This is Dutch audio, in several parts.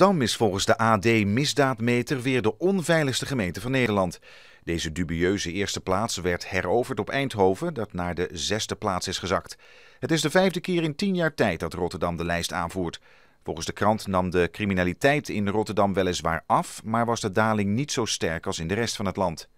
Rotterdam is volgens de AD Misdaadmeter weer de onveiligste gemeente van Nederland. Deze dubieuze eerste plaats werd heroverd op Eindhoven, dat naar de zesde plaats is gezakt. Het is de vijfde keer in tien jaar tijd dat Rotterdam de lijst aanvoert. Volgens de krant nam de criminaliteit in Rotterdam weliswaar af, maar was de daling niet zo sterk als in de rest van het land.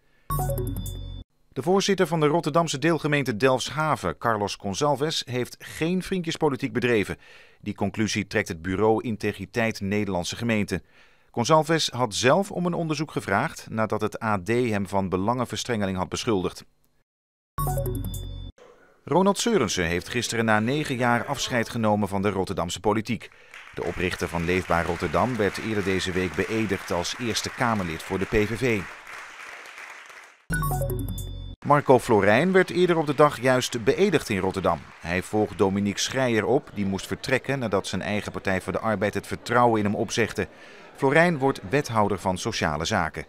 De voorzitter van de Rotterdamse deelgemeente Delfshaven, Carlos Consalves, heeft geen vriendjespolitiek bedreven. Die conclusie trekt het bureau Integriteit Nederlandse Gemeente. Consalves had zelf om een onderzoek gevraagd nadat het AD hem van belangenverstrengeling had beschuldigd. Ronald Seurensen heeft gisteren na negen jaar afscheid genomen van de Rotterdamse politiek. De oprichter van Leefbaar Rotterdam werd eerder deze week beëdigd als Eerste Kamerlid voor de PVV. Marco Florijn werd eerder op de dag juist beëdigd in Rotterdam. Hij volgt Dominique Schreier op, die moest vertrekken nadat zijn eigen Partij voor de Arbeid het vertrouwen in hem opzegde. Florijn wordt wethouder van Sociale Zaken.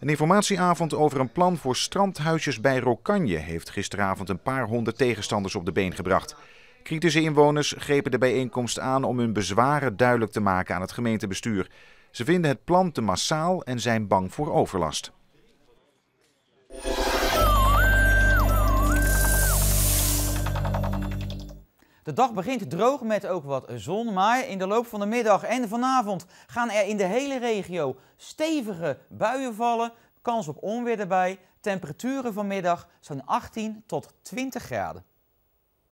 Een informatieavond over een plan voor strandhuisjes bij Rokanje heeft gisteravond een paar honderd tegenstanders op de been gebracht. Kritische inwoners grepen de bijeenkomst aan om hun bezwaren duidelijk te maken aan het gemeentebestuur. Ze vinden het plan te massaal en zijn bang voor overlast. De dag begint droog met ook wat zon, maar in de loop van de middag en vanavond gaan er in de hele regio stevige buien vallen, kans op onweer erbij. Temperaturen vanmiddag zo'n 18 tot 20 graden.